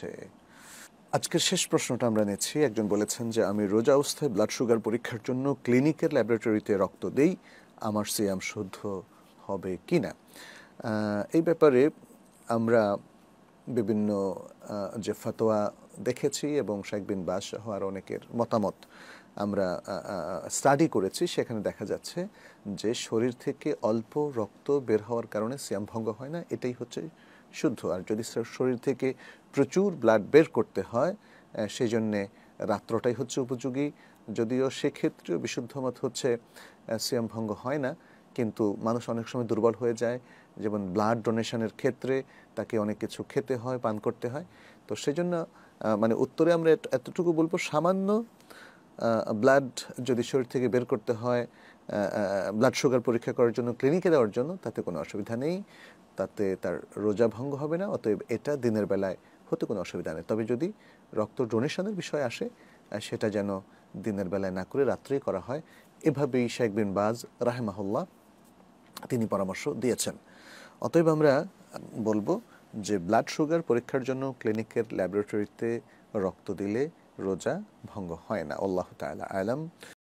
হচ্ছে আজকের শেষ প্রশ্নটা আমরা নিচ্ছি একজন বলেছেন যে আমি রোজা অবস্থায় ব্লাড সুগার পরীক্ষার জন্য ক্লিনিকের ল্যাবরেটরিতে রক্ত দেই আমার সিয়াম শুদ্ধ হবে কি না এই ব্যাপারে আমরা বিভিন্ন যে ফতোয়া দেখেছি এবং শেখ বিন বাস হওয়ার অনেকের মতামত আমরা স্টাডি করেছি সেখানে দেখা যাচ্ছে যে শরীর থেকে অল্প রক্ত বের হওয়ার কারণে সিয়াম ভঙ্গ হয় না এটাই হচ্ছে শুদ্ধ আর যদি শরীর থেকে প্রচুর ব্লাড বের করতে হয় সেই জন্যে রাত্রটাই হচ্ছে উপযোগী যদিও সেক্ষেত্রেও বিশুদ্ধ মত হচ্ছে সিয়াম ভঙ্গ হয় না কিন্তু মানুষ অনেক সময় দুর্বল হয়ে যায় যেমন ব্লাড ডোনেশনের ক্ষেত্রে তাকে অনেক কিছু খেতে হয় পান করতে হয় তো সেজন্য মানে উত্তরে আমরা এতটুকু বলবো সামান্য ব্লাড যদি শরীর থেকে বের করতে হয় ব্লাড সুগার পরীক্ষা করার জন্য ক্লিনিকে দেওয়ার জন্য তাতে কোনো অসুবিধা নেই তাতে তার রোজা ভঙ্গ হবে না অতএব এটা দিনের বেলায় হতে কোনো অসুবিধা নেই তবে যদি রক্ত ডোনেশনের বিষয় আসে সেটা যেন দিনের বেলায় না করে রাত্রেই করা হয় এভাবেই শেখ বিন বাজ রাহেমাহুল্লাহ তিনি পরামর্শ দিয়েছেন অতএব আমরা বলবো যে ব্লাড সুগার পরীক্ষার জন্য ক্লিনিকের ল্যাবরেটরিতে রক্ত দিলে রোজা ভঙ্গ হয় না আল্লাহ তালা আলম